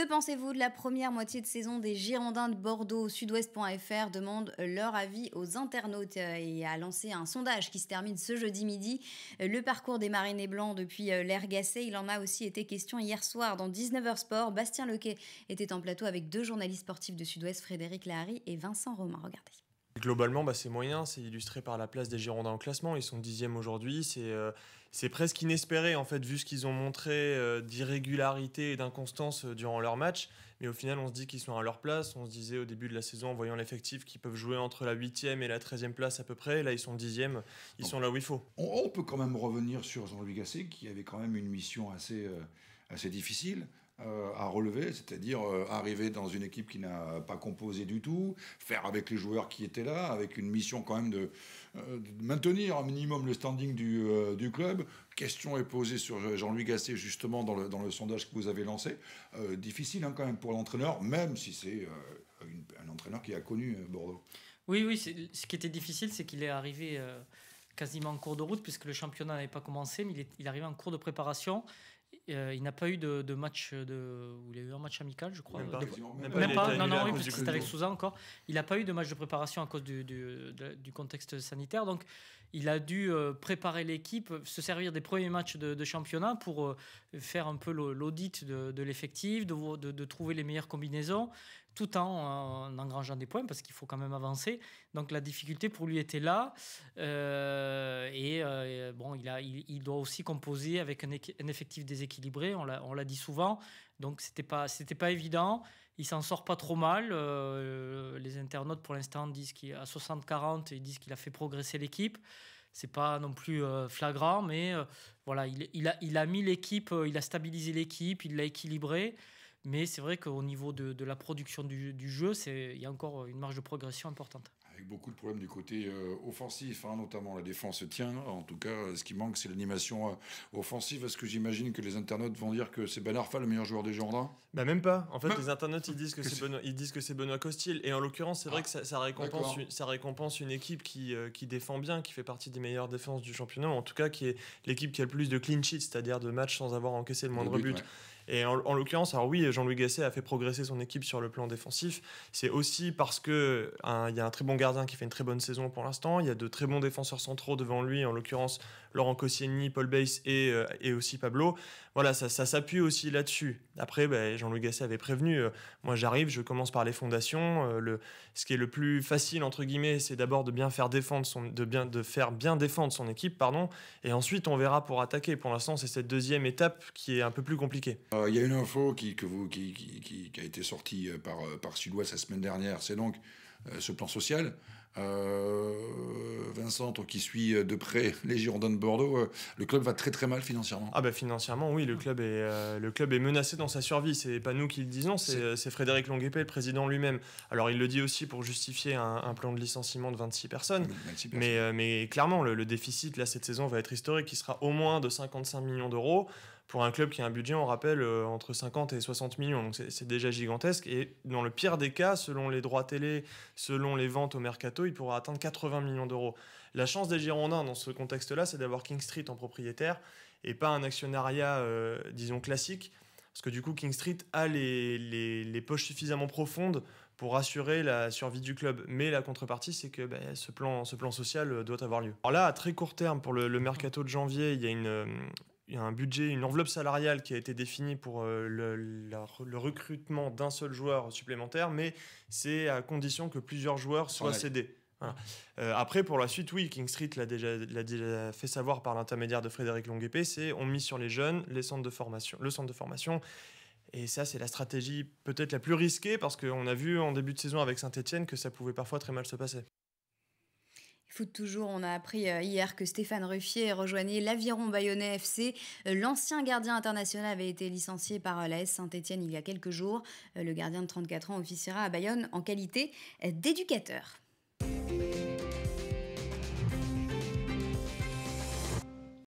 Que pensez-vous de la première moitié de saison des Girondins de Bordeaux Sud-Ouest.fr demande leur avis aux internautes et euh, a lancé un sondage qui se termine ce jeudi midi. Euh, le parcours des Marinés Blancs depuis euh, l'air il en a aussi été question hier soir dans 19h Sport. Bastien Lequet était en plateau avec deux journalistes sportifs de Sud-Ouest, Frédéric Lahari et Vincent Romain. Regardez globalement, bah, c'est moyen, c'est illustré par la place des Girondins au classement. Ils sont dixième aujourd'hui. Euh, c'est presque inespéré, en fait, vu ce qu'ils ont montré euh, d'irrégularité et d'inconstance euh, durant leur match. Mais au final, on se dit qu'ils sont à leur place. On se disait au début de la saison, en voyant l'effectif, qu'ils peuvent jouer entre la huitième et la treizième place à peu près. Là, ils sont dixième. Ils sont là où il faut. On, peut quand même revenir sur Jean-Louis Gasset, qui avait quand même une mission assez difficile euh, à relever, c'est-à-dire euh, arriver dans une équipe qui n'a pas composé du tout, faire avec les joueurs qui étaient là, avec une mission quand même de, euh, maintenir un minimum le standing du, club. Question est posée sur Jean-Louis Gasset justement dans le, dans le, sondage que vous avez lancé. difficile hein, quand même pour l'entraîneur, même si c'est un entraîneur qui a connu Bordeaux. Oui, oui, ce qui était difficile, c'est qu'il est arrivé... quasiment en cours de route, puisque le championnat n'avait pas commencé, mais il, est, il, arrivait en cours de préparation. Euh, il n'a pas eu de, match euh, de, il a eu amical, je crois. encore. Il pas eu de match de préparation à cause du, du contexte sanitaire. Donc, il a dû euh, préparer l'équipe, se servir des premiers matchs de, championnat pour faire un peu l'audit de, l'effectif, de, trouver les meilleures combinaisons tout en, en engrangeant des points parce qu'il faut quand même avancer. Donc la difficulté pour lui était là. Euh, et euh, bon, il, a, il, doit aussi composer avec un, effectif déséquilibré, on l'a dit souvent. Donc c'était pas, c'était pas évident. Il s'en sort pas trop mal. Euh, les internautes pour l'instant disent qu'il qu'à 60-40, ils disent qu'il a fait progresser l'équipe c'est pas non plus flagrant, mais voilà, il, il, a, il a mis l'équipe, il a stabilisé l'équipe, il l'a équilibré mais c'est vrai qu'au niveau de, la production du, jeu, il y a encore une marge de progression importante. Avec beaucoup de problèmes du côté euh, offensif, hein, notamment la défense tient. En tout cas, ce qui manque, c'est l'animation euh, offensive. Est-ce que j'imagine que les internautes vont dire que c'est Ben Arfa le meilleur joueur des Jordans Bah même pas. En fait, bah, les internautes ils disent que, c'est Benoît, ils disent que c'est Benoît Costil. Et en l'occurrence, c'est vrai ah, que ça, récompense, une, récompense une équipe qui, euh, qui défend bien, qui fait partie des meilleures défenses du championnat, en tout cas qui est l'équipe qui a le plus de clean sheets, c'est-à-dire de matchs sans avoir encaissé le moindre but. Et en, l'occurrence, alors oui, Jean-Louis Gasset a fait progresser son équipe sur le plan défensif. C'est aussi parce qu'il y a un très bon gardien qui fait une très bonne saison pour l'instant. Il y a de très bons défenseurs centraux devant lui, en l'occurrence Laurent Koscielny, Paul Bass euh, et, aussi Pablo. Voilà, ça s'appuie aussi là-dessus. Après, ben, Jean-Louis Gasset avait prévenu, euh, moi j'arrive, je commence par les fondations. Euh, le, ce qui est le plus facile, entre guillemets, c'est d'abord de bien faire défendre son, de bien, de faire bien défendre son équipe, pardon, et ensuite on verra pour attaquer. Pour l'instant, c'est cette deuxième étape qui est un peu plus compliquée. Euh, il y a une info qui, que vous, qui, a été sortie par, par Sud-Ouest la semaine dernière, c'est donc euh, ce plan social. Euh, Vincent, qui suit euh, de près les Girondins de Bordeaux, le club va très très mal financièrement. Ah bah financièrement, oui, le club est, le club est menacé dans sa survie. C'est pas nous qui le disons, c'est Frédéric Longuepé, le président lui-même. Alors il le dit aussi pour justifier un, plan de licenciement de 26 personnes. Mais, mais clairement, le, le, déficit là cette saison va être historique, qui sera au moins de 55 millions d'euros pour un club qui a un budget, on rappelle, euh, entre 50 et 60 millions. Donc c'est déjà gigantesque. Et dans le pire des cas, selon les droits télé, selon les ventes au mercato, il pourra atteindre 80 millions d'euros. La chance des Girondins dans ce contexte-là, c'est d'avoir King Street en propriétaire et pas un actionnariat, euh, disons, classique. Parce que du coup, King Street a les, poches suffisamment profondes pour assurer la survie du club. Mais la contrepartie, c'est que ben, ce, plan, ce plan social euh, doit avoir lieu. Alors là, à très court terme, pour le mercato de janvier, il y a une, il y a un budget, une enveloppe salariale qui a été définie pour euh, le, recrutement d'un seul joueur supplémentaire, mais c'est à condition que plusieurs joueurs soient cédés. Euh, après, pour la suite, oui, King Street l'a déjà, fait savoir par l'intermédiaire de Frédéric Longuepé, c'est on mise sur les jeunes, les centres de formation, le centre de formation. Et ça, c'est la stratégie peut-être la plus risquée parce qu'on a vu en début de saison avec Saint-Etienne que ça pouvait parfois très mal se passer. Foot toujours, on a appris euh, hier que Stéphane Ruffier rejoignait l'Aviron Bayonnais FC. Euh, l'ancien gardien international avait été licencié par euh, la S Saint-Etienne il y a quelques jours. Le gardien de 34 ans officiera à Bayonne en qualité d'éducateur.